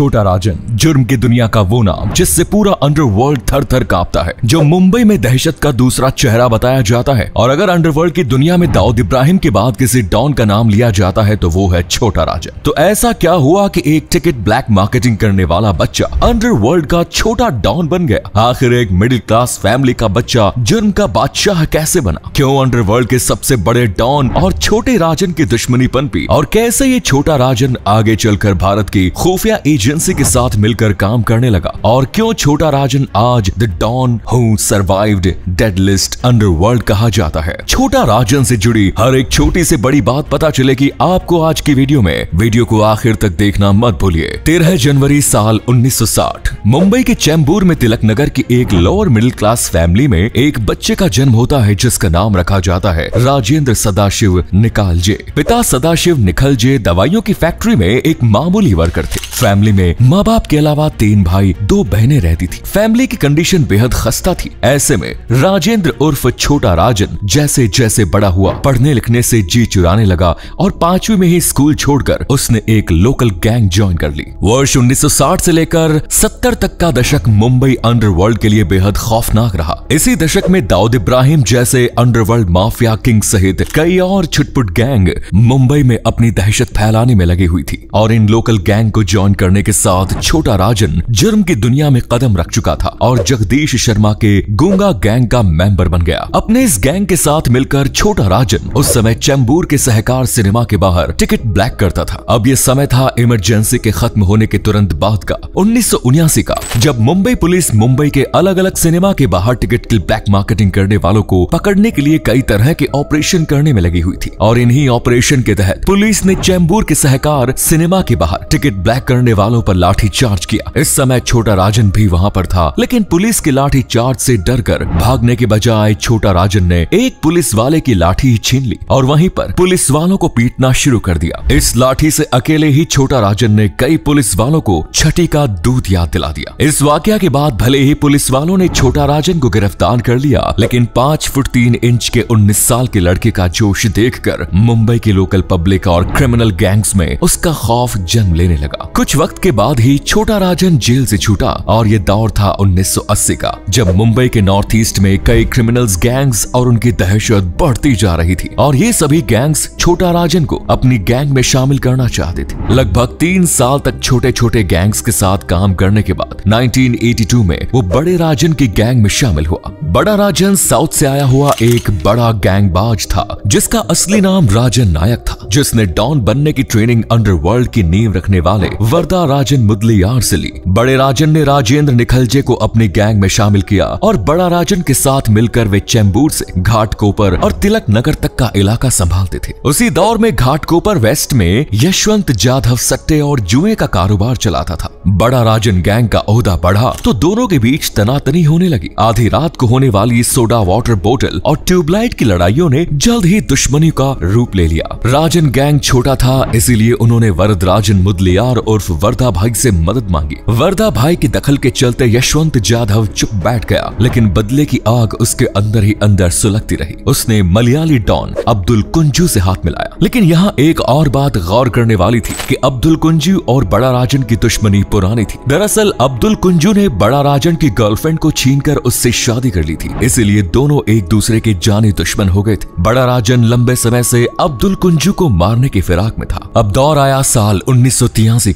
छोटा राजन जुर्म की दुनिया का वो नाम जिससे पूरा अंडरवर्ल्ड थर थर कांपता है जो मुंबई में दहशत का दूसरा चेहरा बताया जाता है और अगर अंडरवर्ल्ड की दुनिया में दाऊद इब्राहिम के बाद किसी डॉन का नाम लिया जाता है तो वो है छोटा राजन तो ऐसा क्या हुआ की एक टिकट ब्लैक मार्केटिंग करने वाला बच्चा अंडरवर्ल्ड का छोटा डॉन बन गया आखिर एक मिडिल क्लास फैमिली का बच्चा जुर्म का बादशाह कैसे बना क्यों अंडरवर्ल्ड के सबसे बड़े डॉन और छोटे राजन की दुश्मनी पनपी और कैसे ये छोटा राजन आगे चलकर भारत की खुफिया एजेंट एजेंसी के साथ मिलकर काम करने लगा और क्यों छोटा राजन आज the don who survived dead list underworld कहा जाता है छोटा राजन से जुड़ी हर एक छोटी से बड़ी बात पता चले कि आपको आज की वीडियो में वीडियो को आखिर तक देखना मत भूलिए तेरह जनवरी साल उन्नीस मुंबई के चैम्बूर में तिलक नगर की एक लोअर मिडिल क्लास फैमिली में एक बच्चे का जन्म होता है जिसका नाम रखा जाता है राजेंद्र सदाशिव जे पिता सदाशिव जे दवाइयों की फैक्ट्री में एक मामूली वर्कर थे फैमिली में माँ बाप के अलावा तीन भाई दो बहने रहती थी फैमिली की कंडीशन बेहद खस्ता थी ऐसे में राजेंद्र उर्फ छोटा राजन जैसे जैसे बड़ा हुआ पढ़ने लिखने से जी चुराने लगा और पांचवी में ही स्कूल छोड़कर उसने एक लोकल गैंग ज्वाइन कर ली वर्ष 1960 से लेकर 70 तक का दशक मुंबई अंडरवर्ल्ड के लिए बेहद खौफनाक रहा इसी दशक में दाऊद इब्राहिम जैसे अंडरवर्ल्ड माफिया किंग सहित कई और छुटपुट गैंग मुंबई में अपनी दहशत फैलाने में लगी हुई थी और इन लोकल गैंग को ज्वाइन पहचान करने के साथ छोटा राजन जुर्म की दुनिया में कदम रख चुका था और जगदीश शर्मा के गुंगा गैंग का मेंबर बन गया अपने इस गैंग के साथ मिलकर छोटा राजन उस समय चैम्बूर के सहकार सिनेमा के बाहर टिकट ब्लैक करता था अब ये समय था इमरजेंसी के खत्म होने के तुरंत बाद का उन्नीस का जब मुंबई पुलिस मुंबई के अलग अलग सिनेमा के बाहर टिकट की ब्लैक मार्केटिंग करने वालों को पकड़ने के लिए कई तरह के ऑपरेशन करने में लगी हुई थी और इन्हीं ऑपरेशन के तहत पुलिस ने चैम्बूर के सहकार सिनेमा के बाहर टिकट ब्लैक करने करने वालों पर चार्ज किया इस समय छोटा राजन भी वहाँ पर था लेकिन पुलिस के चार्ज से डरकर भागने के बजाय छोटा राजन ने एक पुलिस वाले की लाठी ही छीन ली और वहीं पर पुलिस वालों को पीटना शुरू कर दिया इस लाठी से अकेले ही छोटा राजन ने कई पुलिस वालों को छठी का दूध याद दिला दिया इस वाक्य के बाद भले ही पुलिस वालों ने छोटा राजन को गिरफ्तार कर लिया लेकिन पांच फुट तीन इंच के उन्नीस साल के लड़के का जोश देख मुंबई के लोकल पब्लिक और क्रिमिनल गैंग्स में उसका खौफ जन्म लेने लगा कुछ कुछ वक्त के बाद ही छोटा राजन जेल से छूटा और ये दौर था 1980 का जब मुंबई के नॉर्थ ईस्ट में कई क्रिमिनल्स गैंग्स और उनकी दहशत बढ़ती जा रही थी और ये सभी गैंग्स छोटा राजन को अपनी गैंग में शामिल करना चाहते थे लगभग तीन साल तक छोटे छोटे गैंग्स के साथ काम करने के बाद 1982 में वो बड़े राजन की गैंग में शामिल हुआ बड़ा राजन साउथ से आया हुआ एक बड़ा गैंगबाज था जिसका असली नाम राजन नायक था जिसने डॉन बनने की ट्रेनिंग अंडरवर्ल्ड की नींव रखने वाले बर्दा राजन मुदली ली बड़े राजन ने राजेंद्र निखलजे को अपने गैंग में शामिल किया और बड़ा राजन के साथ मिलकर वे चैम्बूर से घाटकोपर और तिलक नगर तक का इलाका संभालते थे उसी दौर में घाटकोपर वेस्ट में यशवंत जाधव सट्टे और जुए का कारोबार चलाता था बड़ा राजन गैंग का ओहदा बढ़ा तो दोनों के बीच तनातनी होने लगी आधी रात को होने वाली सोडा वाटर बोतल और ट्यूबलाइट की लड़ाइयों ने जल्द ही दुश्मनी का रूप ले लिया राजन गैंग छोटा था इसीलिए उन्होंने वरद राजन मुदलियार और उर्फ वर्धा भाई से मदद मांगी वर्धा भाई के दखल के चलते यशवंत जाधव चुप बैठ गया लेकिन बदले की आग उसके अंदर ही अंदर सुलगती रही उसने मलयाली डॉन अब्दुल कुंजू से हाथ मिलाया लेकिन यहाँ एक और बात गौर करने वाली थी कि अब्दुल कुंजू और बड़ा राजन की दुश्मनी पुरानी थी दरअसल अब्दुल कुंजू ने बड़ा राजन की गर्लफ्रेंड को छीन उससे शादी कर ली थी इसीलिए दोनों एक दूसरे के जाने दुश्मन हो गए थे बड़ा राजन लंबे समय से अब्दुल कुंजू को मारने की फिराक में था अब दौर आया साल उन्नीस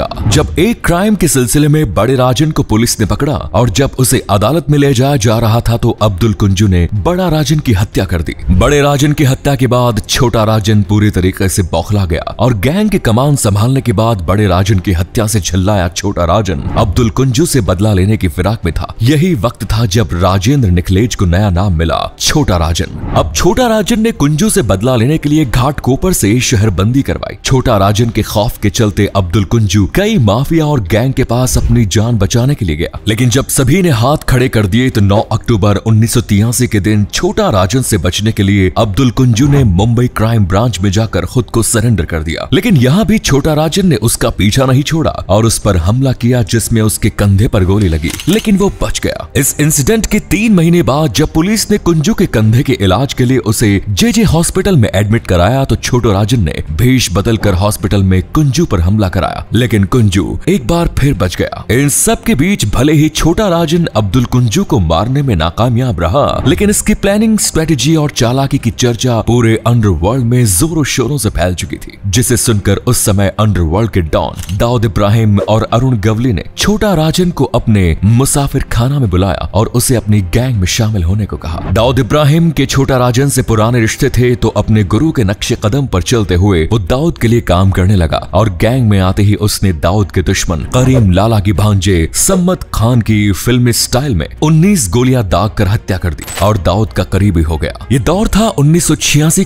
का जब एक क्राइम के सिलसिले में बड़े राजन को पुलिस ने पकड़ा और जब उसे अदालत में ले जाया जा रहा था तो अब्दुल कुंजू ने बड़ा राजन की हत्या कर दी बड़े राजन की हत्या के बाद छोटा राजन पूरी तरीके से बौखला गया और गैंग के कमान संभालने के बाद बड़े राजन की हत्या से झल्लाया छोटा राजन अब्दुल कुंजू से बदला लेने की फिराक में था यही वक्त था जब राजेंद्र निखलेज को नया नाम मिला छोटा राजन अब छोटा राजन ने कुंजू से बदला लेने के लिए घाट कोपर से शहरबंदी करवाई छोटा राजन के खौफ के चलते अब्दुल कुंजू कई माफिया और गैंग के पास अपनी जान बचाने के लिए गया लेकिन जब सभी ने हाथ खड़े कर दिए तो 9 अक्टूबर उन्नीस के दिन छोटा राजन से बचने के लिए अब्दुल कुंजू ने मुंबई क्राइम ब्रांच में जाकर खुद को सरेंडर कर दिया लेकिन यहाँ भी छोटा राजन ने उसका पीछा नहीं छोड़ा और उस पर हमला किया जिसमे उसके कंधे पर गोली लगी लेकिन वो बच गया इस इंसिडेंट के तीन महीने बाद जब पुलिस ने कुंजू के कंधे के इलाज के लिए उसे जे जे हॉस्पिटल में एडमिट कराया तो छोटो राजन ने भेष बदलकर हॉस्पिटल में कुंजू पर हमला कराया लेकिन कुंजू एक बार फिर बच गया इन सब के बीच भले ही छोटा राजन अब्दुल कुंजू को मारने में नाकामयाब रहा लेकिन इसकी प्लानिंग स्ट्रेटेजी और चालाकी की चर्चा पूरे अंडरवर्ल्ड में जोरों शोरों से फैल चुकी थी जिसे सुनकर उस समय अंडरवर्ल्ड के डॉन दाऊद इब्राहिम और अरुण गवली ने छोटा राजन को अपने मुसाफिर खाना में बुलाया और उसे अपनी गैंग में शामिल होने को कहा दाऊद इब्राहिम के छोटा राजन से पुराने रिश्ते थे तो अपने गुरु के नक्शे कदम पर चलते हुए वो दाऊद के लिए काम करने लगा और गैंग में आते ही उसने दाऊद के दुश्मन करीम लाला की भांजे सम्मत खान की फिल्मी स्टाइल में 19 गोलियां दाग कर हत्या कर दी और दाऊद का करीबी हो गया ये दौर था उन्नीस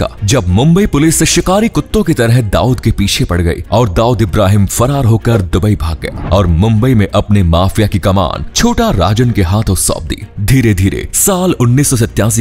का जब मुंबई पुलिस शिकारी कुत्तों की तरह दाऊद के पीछे पड़ गई और दाऊद इब्राहिम फरार होकर दुबई भाग गया और मुंबई में अपने माफिया की कमान छोटा राजन के हाथों सौंप दी धीरे धीरे साल उन्नीस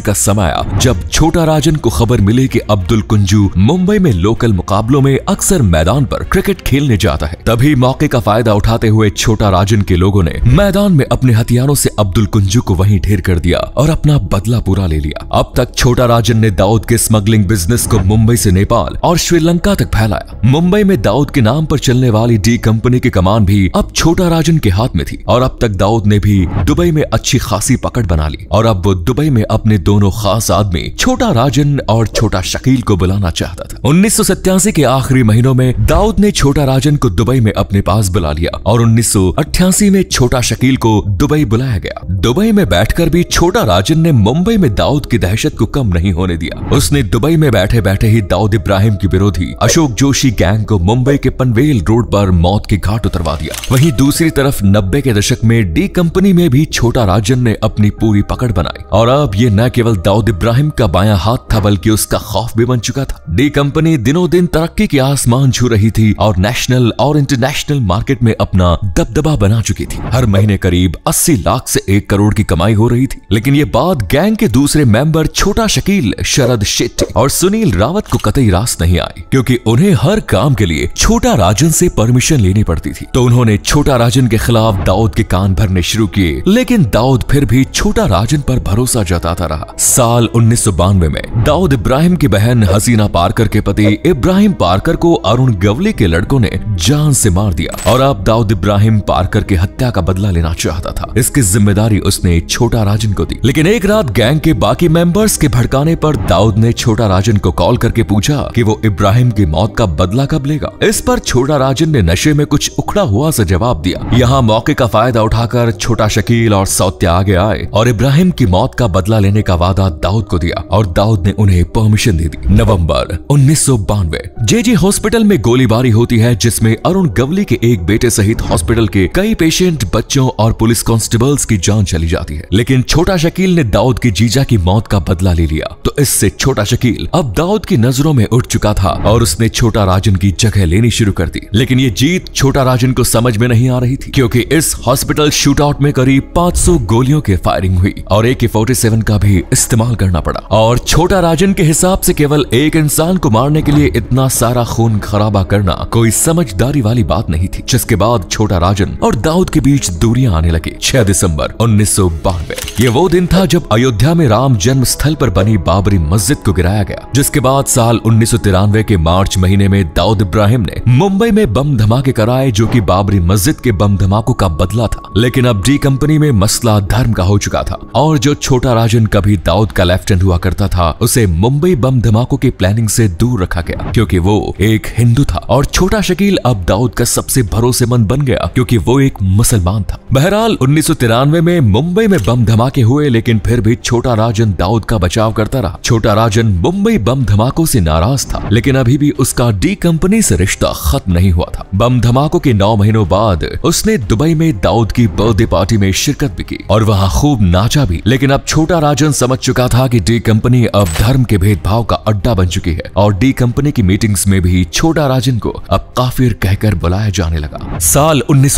का समय जब छोटा राजन को खबर मिली कि अब्दुल कुंजू मुंबई में लोकल मुकाबलों में अक्सर मैदान पर क्रिकेट खेलने जाता है तभी मौके का फायदा उठाते हुए छोटा राजन के लोगों ने मैदान में अपने हथियारों से अब्दुल कुंजू को वहीं ढेर कर दिया और अपना बदला पूरा ले लिया अब तक छोटा राजन ने दाऊद के स्मगलिंग बिजनेस को मुंबई से नेपाल और श्रीलंका तक फैलाया मुंबई में दाऊद के नाम पर चलने वाली डी कंपनी की कमान भी अब छोटा राजन के हाथ में थी और अब तक दाऊद ने भी दुबई में अच्छी खासी पकड़ बना ली और अब वो दुबई में अपने दोनों खास आदमी छोटा राजन और छोटा शकील को बुलाना चाहता था उन्नीस के आखिरी महीनों में दाऊद ने छोटा राजन को दुबई में अपने पास बुला लिया और उन्नीस में छोटा शकील को दुबई बुलाया गया दुबई में बैठकर भी छोटा राजन ने मुंबई में दाऊद की दहशत को कम नहीं होने दिया उसने दुबई में बैठे बैठे ही दाऊद इब्राहिम की विरोधी अशोक जोशी गैंग को मुंबई के पनवेल रोड पर मौत के घाट उतरवा दिया वहीं दूसरी तरफ नब्बे के दशक में डी कंपनी में भी छोटा राजन ने अपनी पूरी पकड़ बनाई और अब ये न केवल दाऊद इब्राहिम का बाया हाथ था बल्कि उसका खौफ भी बन चुका था डी कंपनी दिनों दिन तरक्की के आसमान छू रही थी और नेशनल और इंटरनेशनल इंटरनेशनल मार्केट में अपना दबदबा बना चुकी थी हर महीने करीब 80 लाख से एक करोड़ की कमाई हो रही थी लेकिन ये बात गैंग के दूसरे मेंबर छोटा शकील शरद शेट्टी और सुनील रावत को कतई रास नहीं आई क्योंकि उन्हें हर काम के लिए छोटा राजन से परमिशन लेनी पड़ती थी तो उन्होंने छोटा राजन के खिलाफ दाऊद के कान भरने शुरू किए लेकिन दाऊद फिर भी छोटा राजन पर भरोसा जताता रहा साल उन्नीस में दाऊद इब्राहिम की बहन हसीना पार्कर के पति इब्राहिम पार्कर को अरुण गवली के लड़कों ने जान से मार दिया और अब दाऊद इब्राहिम पार्कर के हत्या का बदला लेना चाहता था इसकी जिम्मेदारी उसने छोटा राजन को दी लेकिन एक रात गैंग के बाकी मेंबर्स के भड़काने पर दाऊद ने छोटा राजन को कॉल करके पूछा कि वो इब्राहिम की मौत का बदला कब लेगा इस पर छोटा राजन ने नशे में कुछ उखड़ा हुआ ऐसी जवाब दिया यहाँ मौके का फायदा उठाकर छोटा शकील और सौत्या आगे आए और इब्राहिम की मौत का बदला लेने का वादा दाऊद को दिया और दाऊद ने उन्हें परमिशन दे दी नवम्बर उन्नीस सौ बानवे जे जी हॉस्पिटल में गोलीबारी होती है जिसमें अरुण गवर लवली के एक बेटे सहित हॉस्पिटल के कई पेशेंट बच्चों और पुलिस कांस्टेबल्स की जान चली जाती है लेकिन छोटा शकील ने दाऊद की जीजा की मौत का बदला ले लिया तो इससे छोटा शकील अब दाऊद की नजरों में उठ चुका था और उसने छोटा राजन की जगह लेनी शुरू कर दी लेकिन ये जीत छोटा राजन को समझ में नहीं आ रही थी क्योंकि इस हॉस्पिटल शूटआउट में करीब 500 गोलियों की फायरिंग हुई और ए के का भी इस्तेमाल करना पड़ा और छोटा राजन के हिसाब से केवल एक इंसान को मारने के लिए इतना सारा खून खराबा करना कोई समझदारी वाली बात बात नहीं थी जिसके बाद छोटा राजन और दाऊद के बीच दूरियां आने लगी छह दिसंबर उन्नीस ये वो दिन था जब अयोध्या में राम जन्म स्थल पर बनी बाबरी मस्जिद को गिराया गया जिसके बाद साल उन्नीस के मार्च महीने में दाऊद इब्राहिम ने मुंबई में बम धमाके कराए जो कि बाबरी मस्जिद के बम धमाकों का बदला था लेकिन अब डी कंपनी में मसला धर्म का हो चुका था और जो छोटा राजन कभी दाऊद का लेफ्टिनेंट हुआ करता था उसे मुंबई बम धमाकों की प्लानिंग से दूर रखा गया क्योंकि वो एक हिंदू था और छोटा शकील अब दाऊद का सबसे भरोसेमंद बन गया क्योंकि वो एक मुसलमान था बहरहाल उन्नीस में मुंबई में बम धमाके हुए लेकिन फिर भी छोटा राजन दाऊद का बचाव करता रहा छोटा राजन मुंबई बम धमाकों से नाराज था लेकिन अभी भी उसका डी कंपनी से रिश्ता खत्म नहीं हुआ था बम धमाकों के नौ महीनों बाद उसने दुबई में दाऊद की बर्थडे पार्टी में शिरकत भी की और वहाँ खूब नाचा भी लेकिन अब छोटा राजन समझ चुका था की डी कंपनी अब धर्म के भेदभाव का अड्डा बन चुकी है और डी कंपनी की मीटिंग्स में भी छोटा राजन को अब काफिर कहकर बुला बुलाया जाने लगा साल उन्नीस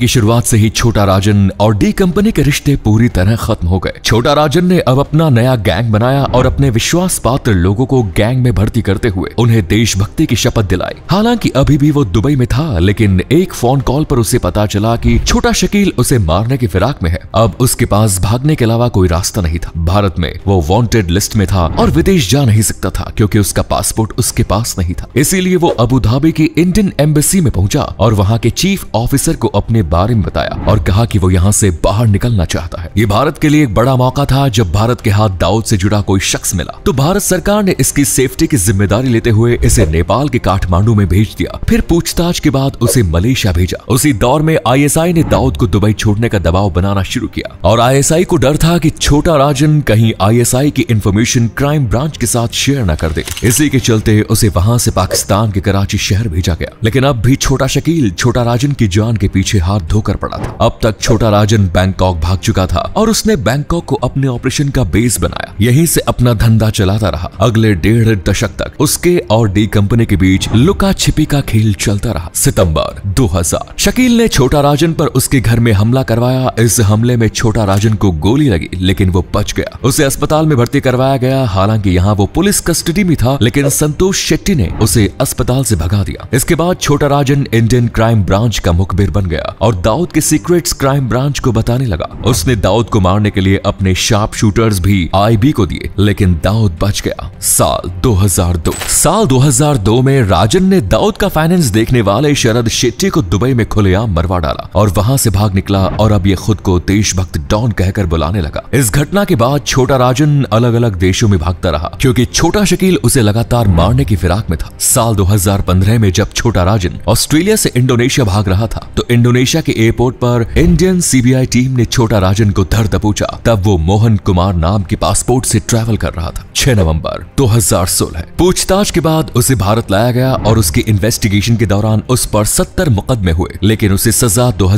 की शुरुआत से ही छोटा राजन और डी कंपनी के रिश्ते पूरी तरह खत्म हो गए छोटा राजन ने अब अपना नया गैंग बनाया और अपने विश्वास पात्र लोगों को गैंग में भर्ती करते हुए उन्हें देशभक्ति की शपथ दिलाई हालांकि अभी भी वो दुबई में था लेकिन एक फोन कॉल पर उसे पता चला कि छोटा शकील उसे मारने की फिराक में है अब उसके पास भागने के अलावा कोई रास्ता नहीं था भारत में वो वांटेड लिस्ट में था और विदेश जा नहीं सकता था क्योंकि उसका पासपोर्ट उसके पास नहीं था इसीलिए वो अबू धाबी की इंडियन एम्बेसी में पहुंचा पहुंचा और वहां के चीफ ऑफिसर को अपने बारे में बताया और कहा कि वो यहाँ से बाहर निकलना चाहता है ये भारत के लिए एक बड़ा मौका था जब भारत के हाथ दाऊद से जुड़ा कोई शख्स मिला तो भारत सरकार ने इसकी सेफ्टी की जिम्मेदारी लेते हुए इसे नेपाल के काठमांडू में भेज दिया फिर पूछताछ के बाद उसे मलेशिया भेजा उसी दौर में आईएसआई ने दाऊद को दुबई छोड़ने का दबाव बनाना शुरू किया और आईएसआई को डर था कि छोटा राजन कहीं आईएसआई की इंफॉर्मेशन क्राइम ब्रांच के साथ शेयर न कर दे इसी के चलते उसे वहां से पाकिस्तान के कराची शहर भेजा गया लेकिन अब भी छोटा छोटा शकील छोटा राजन की जान के पीछे हाथ धोकर पड़ा था अब तक छोटा राजन बैंकॉक भाग चुका था और उसने बैंकॉक को अपने ऑपरेशन का बेस बनाया यहीं से अपना धंधा चलाता रहा अगले डेढ़ दशक तक उसके और डी कंपनी के बीच लुका छिपी का खेल चलता रहा सितंबर 2000 शकील ने छोटा राजन पर उसके घर में हमला करवाया इस हमले में छोटा राजन को गोली लगी लेकिन वो बच गया उसे अस्पताल में भर्ती करवाया गया हालांकि यहाँ वो पुलिस कस्टडी में था लेकिन संतोष शेट्टी ने उसे अस्पताल से भगा दिया इसके बाद छोटा राजन इंडियन क्राइम ब्रांच का मुखबिर बन गया और दाऊद के सीक्रेट्स क्राइम ब्रांच को बताने लगा उसने दाऊद को मारने के लिए अपने शार्प शूटर्स भी आईबी को दिए लेकिन दाऊद बच गया साल 2002 साल 2002 में राजन ने दाऊद का फाइनेंस देखने वाले शरद शेट्टी को दुबई में खुलेआम मरवा डाला और वहां से भाग निकला और अब ये खुद को देशभक्त डॉन कहकर बुलाने लगा इस घटना के बाद छोटा राजन अलग अलग देशों में भागता रहा क्योंकि छोटा शकील उसे लगातार मारने की फिराक में था साल 2015 में जब छोटा राजन ऑस्ट्रेलिया ऑस्ट्रेलिया से इंडोनेशिया भाग रहा था तो इंडोनेशिया के एयरपोर्ट पर इंडियन सीबीआई टीम ने छोटा राजन को धरता पूछा तब वो मोहन कुमार नाम के पासपोर्ट से ट्रैवल कर रहा था 6 नवंबर 2016 पूछताछ के बाद उसे भारत लाया गया और उसके इन्वेस्टिगेशन के दौरान उस पर सत्तर मुकदमे हुए लेकिन उसे सजा दो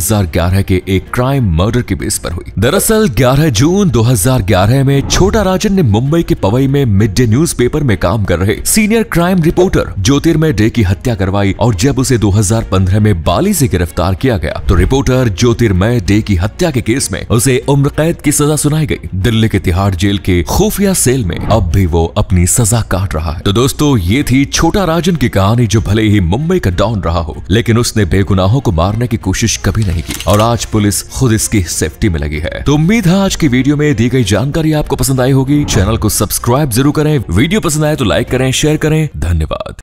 के एक क्राइम मर्डर के बेस पर हुई दरअसल ग्यारह जून दो में छोटा राजन ने मुंबई के पवई में मिड डे न्यूज में काम कर रहे senior crime reporter Jyotirmoy Dey की हत्या करवाई और जब उसे 2015 में बाली से गिरफ्तार किया गया तो रिपोर्टर ज्योतिर्मय डे की हत्या के केस में उसे उम्र कैद की सजा सुनाई गई दिल्ली के तिहाड़ जेल के खुफिया सेल में अब भी वो अपनी सजा काट रहा है तो दोस्तों ये थी छोटा राजन की कहानी जो भले ही मुंबई का डॉन रहा हो लेकिन उसने बेगुनाहों को मारने की कोशिश कभी नहीं की और आज पुलिस खुद इसकी सेफ्टी में लगी है तो उम्मीद है आज की वीडियो में दी गई जानकारी आपको पसंद आई होगी चैनल को सब्सक्राइब जरूर करें वीडियो पसंद आए तो लाइक करें शेयर करें धन्यवाद